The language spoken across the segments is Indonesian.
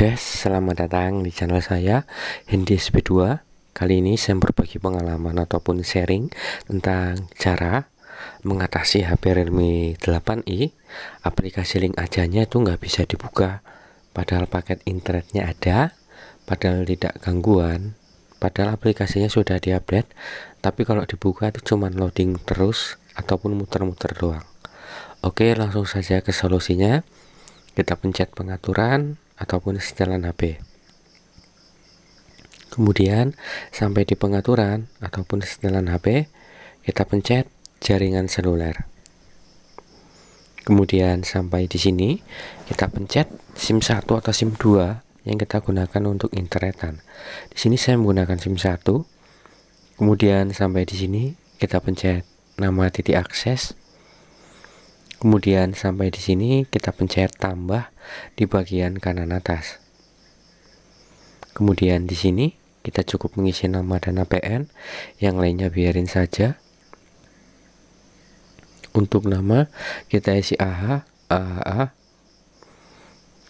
guys, selamat datang di channel saya Hindi SP2 Kali ini saya berbagi pengalaman ataupun sharing tentang cara mengatasi HP Realme 8i Aplikasi link ajanya itu nggak bisa dibuka Padahal paket internetnya ada, padahal tidak gangguan Padahal aplikasinya sudah diupdate Tapi kalau dibuka itu cuma loading terus ataupun muter-muter doang Oke langsung saja ke solusinya kita pencet pengaturan ataupun setelan HP. Kemudian sampai di pengaturan ataupun setelan HP, kita pencet jaringan seluler. Kemudian sampai di sini, kita pencet SIM 1 atau SIM 2 yang kita gunakan untuk internetan. Di sini saya menggunakan SIM 1. Kemudian sampai di sini, kita pencet nama titik akses Kemudian sampai di sini kita pencet tambah di bagian kanan atas. Kemudian di sini kita cukup mengisi nama dan APN, yang lainnya biarin saja. Untuk nama kita isi AH, AHA.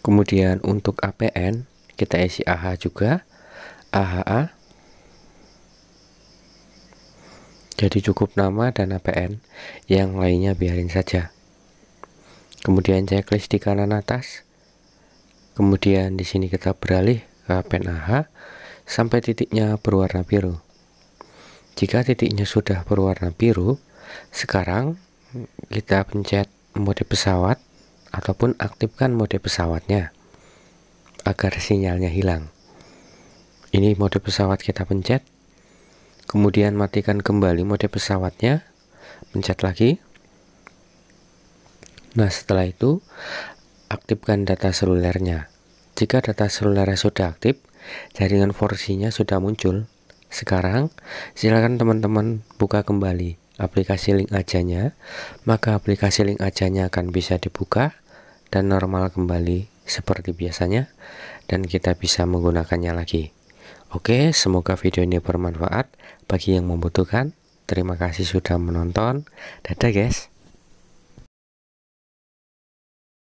Kemudian untuk APN kita isi AH juga, AHA. Jadi cukup nama dan APN, yang lainnya biarin saja kemudian checklist di kanan atas kemudian di sini kita beralih ke pen AH sampai titiknya berwarna biru jika titiknya sudah berwarna biru sekarang kita pencet mode pesawat ataupun aktifkan mode pesawatnya agar sinyalnya hilang ini mode pesawat kita pencet kemudian matikan kembali mode pesawatnya pencet lagi Nah, setelah itu aktifkan data selulernya. Jika data selulernya sudah aktif, jaringan 4G-nya sudah muncul. Sekarang, silakan teman-teman buka kembali aplikasi link ajanya, maka aplikasi link ajanya akan bisa dibuka dan normal kembali seperti biasanya dan kita bisa menggunakannya lagi. Oke, semoga video ini bermanfaat bagi yang membutuhkan. Terima kasih sudah menonton. Dadah guys.